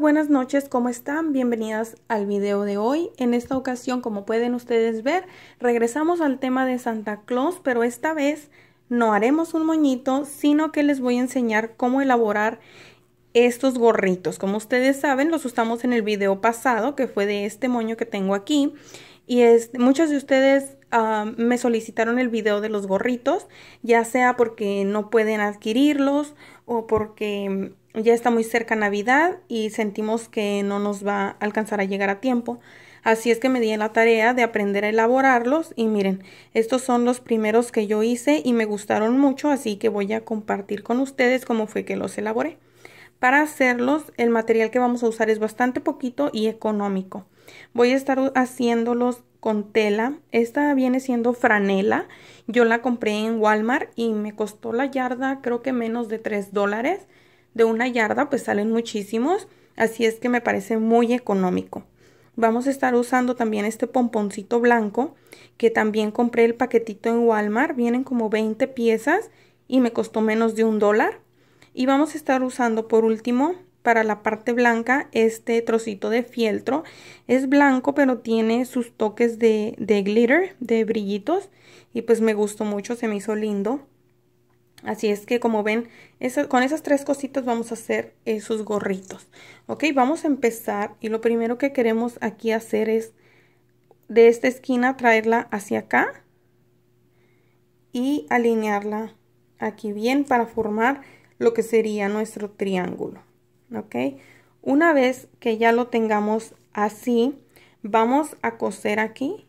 buenas noches, ¿cómo están? Bienvenidas al video de hoy. En esta ocasión, como pueden ustedes ver, regresamos al tema de Santa Claus, pero esta vez no haremos un moñito, sino que les voy a enseñar cómo elaborar estos gorritos. Como ustedes saben, los usamos en el video pasado, que fue de este moño que tengo aquí. Y es, muchas de ustedes ah, me solicitaron el video de los gorritos, ya sea porque no pueden adquirirlos o porque ya está muy cerca Navidad y sentimos que no nos va a alcanzar a llegar a tiempo. Así es que me di la tarea de aprender a elaborarlos y miren, estos son los primeros que yo hice y me gustaron mucho, así que voy a compartir con ustedes cómo fue que los elaboré. Para hacerlos, el material que vamos a usar es bastante poquito y económico. Voy a estar haciéndolos con tela. Esta viene siendo franela. Yo la compré en Walmart y me costó la yarda creo que menos de 3 dólares de una yarda pues salen muchísimos, así es que me parece muy económico. Vamos a estar usando también este pomponcito blanco que también compré el paquetito en Walmart, vienen como 20 piezas y me costó menos de un dólar. Y vamos a estar usando por último para la parte blanca este trocito de fieltro. Es blanco pero tiene sus toques de, de glitter, de brillitos y pues me gustó mucho, se me hizo lindo. Así es que como ven, con esas tres cositas vamos a hacer esos eh, gorritos. Ok, vamos a empezar y lo primero que queremos aquí hacer es de esta esquina traerla hacia acá y alinearla aquí bien para formar lo que sería nuestro triángulo. Ok, una vez que ya lo tengamos así, vamos a coser aquí,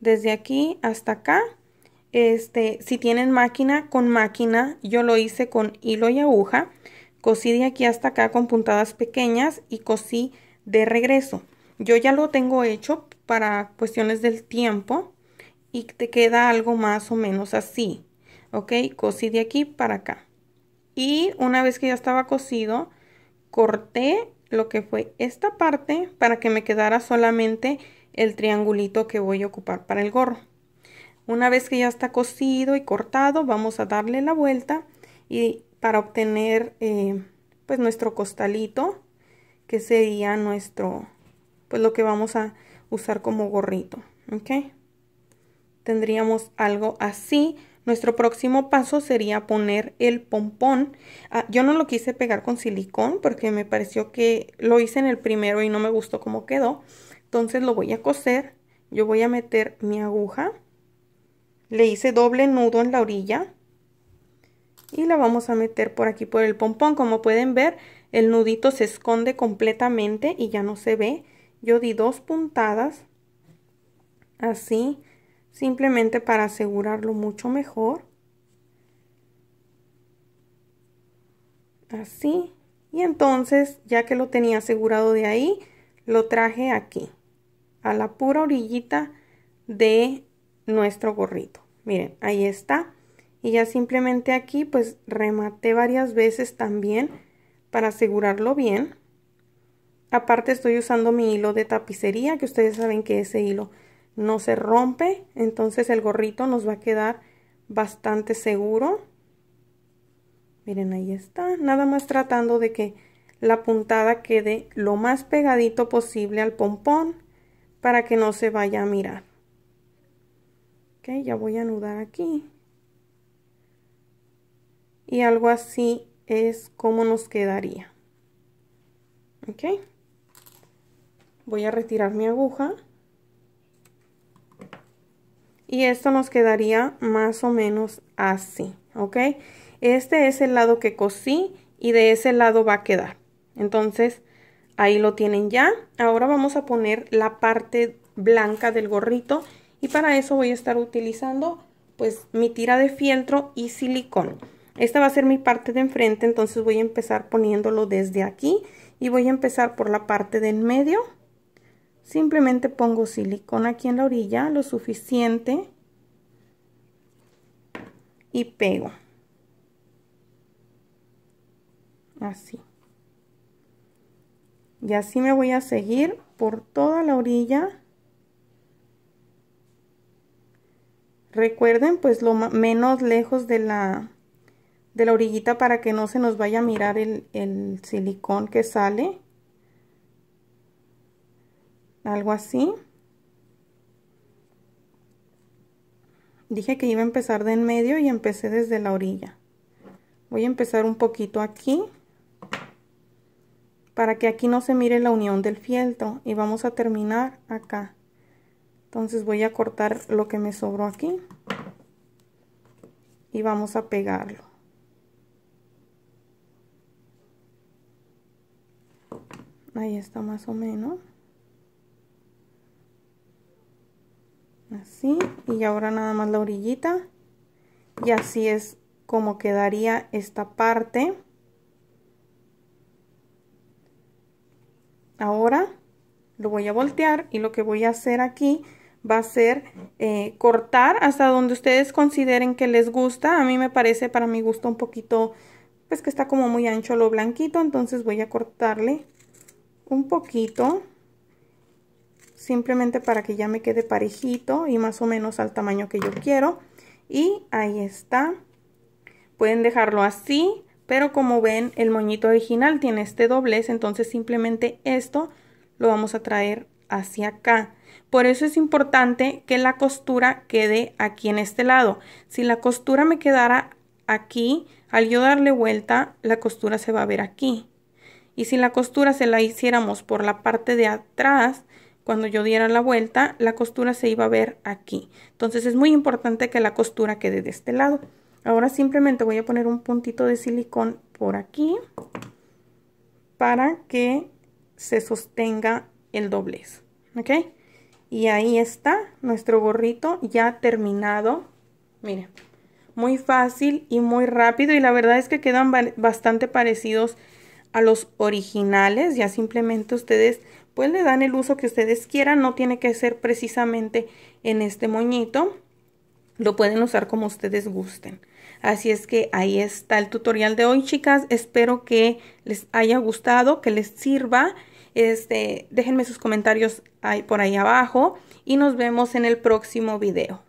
desde aquí hasta acá este, si tienen máquina, con máquina, yo lo hice con hilo y aguja. Cosí de aquí hasta acá con puntadas pequeñas y cosí de regreso. Yo ya lo tengo hecho para cuestiones del tiempo y te queda algo más o menos así. Ok, cosí de aquí para acá. Y una vez que ya estaba cosido, corté lo que fue esta parte para que me quedara solamente el triangulito que voy a ocupar para el gorro. Una vez que ya está cosido y cortado, vamos a darle la vuelta y para obtener eh, pues nuestro costalito, que sería nuestro, pues lo que vamos a usar como gorrito, ¿ok? Tendríamos algo así. Nuestro próximo paso sería poner el pompón. Ah, yo no lo quise pegar con silicón porque me pareció que lo hice en el primero y no me gustó cómo quedó. Entonces lo voy a coser. Yo voy a meter mi aguja le hice doble nudo en la orilla y la vamos a meter por aquí por el pompón como pueden ver el nudito se esconde completamente y ya no se ve yo di dos puntadas así simplemente para asegurarlo mucho mejor así y entonces ya que lo tenía asegurado de ahí lo traje aquí a la pura orillita de nuestro gorrito Miren, ahí está. Y ya simplemente aquí pues rematé varias veces también para asegurarlo bien. Aparte estoy usando mi hilo de tapicería, que ustedes saben que ese hilo no se rompe. Entonces el gorrito nos va a quedar bastante seguro. Miren, ahí está. Nada más tratando de que la puntada quede lo más pegadito posible al pompón para que no se vaya a mirar ya voy a anudar aquí y algo así es como nos quedaría ok voy a retirar mi aguja y esto nos quedaría más o menos así ok este es el lado que cosí y de ese lado va a quedar entonces ahí lo tienen ya ahora vamos a poner la parte blanca del gorrito y para eso voy a estar utilizando pues mi tira de fieltro y silicón. Esta va a ser mi parte de enfrente, entonces voy a empezar poniéndolo desde aquí y voy a empezar por la parte de en medio. Simplemente pongo silicón aquí en la orilla, lo suficiente, y pego. Así. Y así me voy a seguir por toda la orilla. recuerden pues lo menos lejos de la de la orillita para que no se nos vaya a mirar el, silicón que sale algo así dije que iba a empezar de en medio y empecé desde la orilla voy a empezar un poquito aquí para que aquí no se mire la unión del fieltro y vamos a terminar acá entonces voy a cortar lo que me sobró aquí y vamos a pegarlo ahí está más o menos así y ahora nada más la orillita y así es como quedaría esta parte ahora lo voy a voltear y lo que voy a hacer aquí va a ser eh, cortar hasta donde ustedes consideren que les gusta. A mí me parece para mi gusto un poquito, pues que está como muy ancho lo blanquito, entonces voy a cortarle un poquito, simplemente para que ya me quede parejito y más o menos al tamaño que yo quiero. Y ahí está. Pueden dejarlo así, pero como ven el moñito original tiene este doblez, entonces simplemente esto lo vamos a traer hacia acá por eso es importante que la costura quede aquí en este lado. Si la costura me quedara aquí, al yo darle vuelta, la costura se va a ver aquí. Y si la costura se la hiciéramos por la parte de atrás, cuando yo diera la vuelta, la costura se iba a ver aquí. Entonces es muy importante que la costura quede de este lado. Ahora simplemente voy a poner un puntito de silicón por aquí para que se sostenga el doblez. Y ahí está nuestro gorrito ya terminado. Miren, muy fácil y muy rápido. Y la verdad es que quedan bastante parecidos a los originales. Ya simplemente ustedes pues le dan el uso que ustedes quieran. No tiene que ser precisamente en este moñito. Lo pueden usar como ustedes gusten. Así es que ahí está el tutorial de hoy, chicas. Espero que les haya gustado, que les sirva. Este, déjenme sus comentarios por ahí abajo y nos vemos en el próximo video.